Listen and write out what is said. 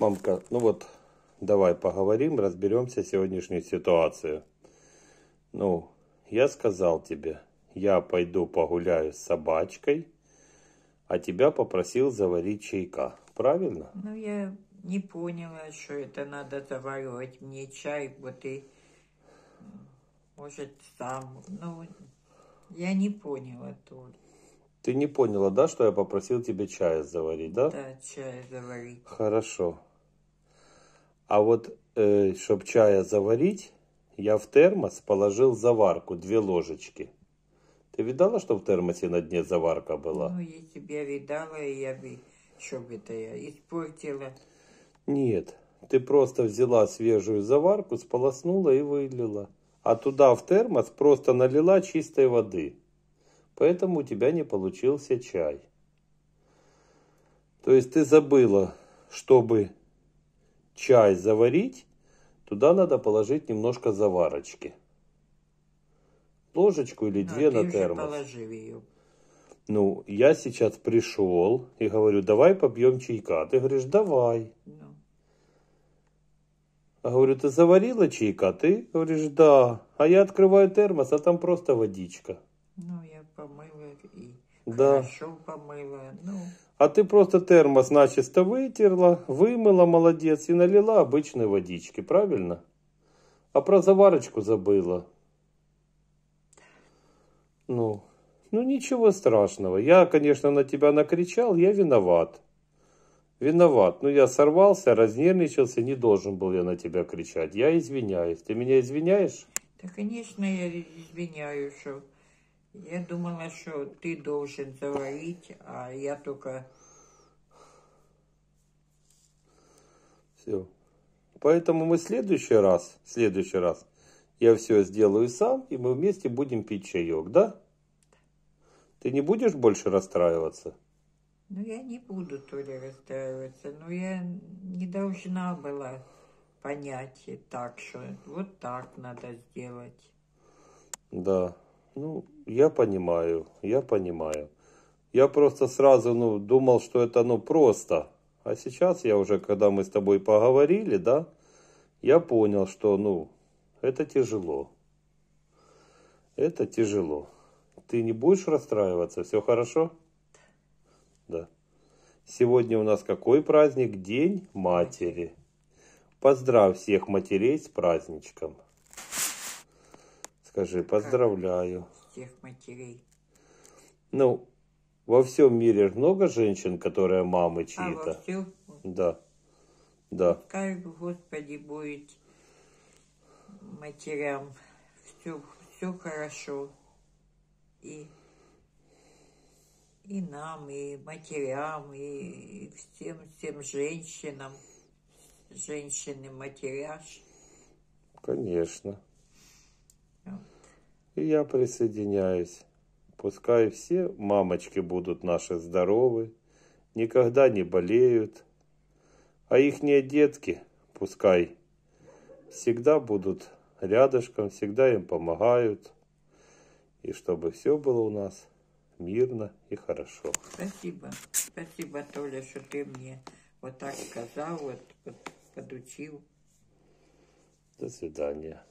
Мамка, ну вот, давай поговорим, разберемся сегодняшнюю ситуацию. Ну, я сказал тебе, я пойду погуляю с собачкой, а тебя попросил заварить чайка. Правильно? Ну, я не поняла, что это надо заваривать мне чай, вот и, может, сам, ну, я не поняла тут. Ты не поняла, да, что я попросил тебе чая заварить, да? Да, чая заварить. Хорошо. А вот, э, чтобы чая заварить, я в термос положил заварку, две ложечки. Ты видала, что в термосе на дне заварка была? Ну, я тебя видала, и я бы, что это я, испортила. Нет, ты просто взяла свежую заварку, сполоснула и вылила. А туда в термос просто налила чистой воды поэтому у тебя не получился чай. То есть ты забыла, чтобы чай заварить, туда надо положить немножко заварочки. Ложечку или Но ну, а две на термос. уже положил ее. Ну, я сейчас пришел и говорю, давай попьем чайка. Ты говоришь, давай. А говорю, ты заварила чайка? Ты говоришь, да. А я открываю термос, а там просто водичка помыла и да. хорошо помыла. Ну. А ты просто термос начисто вытерла, вымыла, молодец, и налила обычной водички, правильно? А про заварочку забыла. Ну, ну ничего страшного. Я, конечно, на тебя накричал, я виноват. Виноват. Ну, я сорвался, разнервничался, не должен был я на тебя кричать. Я извиняюсь. Ты меня извиняешь? Да, конечно, я извиняюсь, я думала, что ты должен заварить, а я только... Все. Поэтому мы в следующий раз, в следующий раз, я все сделаю сам, и мы вместе будем пить чаек, да? Ты не будешь больше расстраиваться? Ну, я не буду, Толя, расстраиваться. Но ну, я не должна была понять так, что вот так надо сделать. Да. Ну, я понимаю, я понимаю. Я просто сразу ну, думал, что это ну, просто. А сейчас я уже, когда мы с тобой поговорили, да, я понял, что ну, это тяжело. Это тяжело. Ты не будешь расстраиваться, все хорошо? Да. Сегодня у нас какой праздник? День матери. Поздравь всех матерей с праздничком. Скажи, поздравляю. Всех матерей. Ну, во всем мире много женщин, которые мамы чьи-то. А, во всем? Да. Да. Как, Господи, будет матерям все, все хорошо. И, и нам, и матерям, и, всем, всем женщинам. Женщины-матеряж. Конечно я присоединяюсь. Пускай все мамочки будут наши здоровы, никогда не болеют. А ихние детки, пускай, всегда будут рядышком, всегда им помогают. И чтобы все было у нас мирно и хорошо. Спасибо. Спасибо, Толя, что ты мне вот так сказал, вот, вот подучил. До свидания.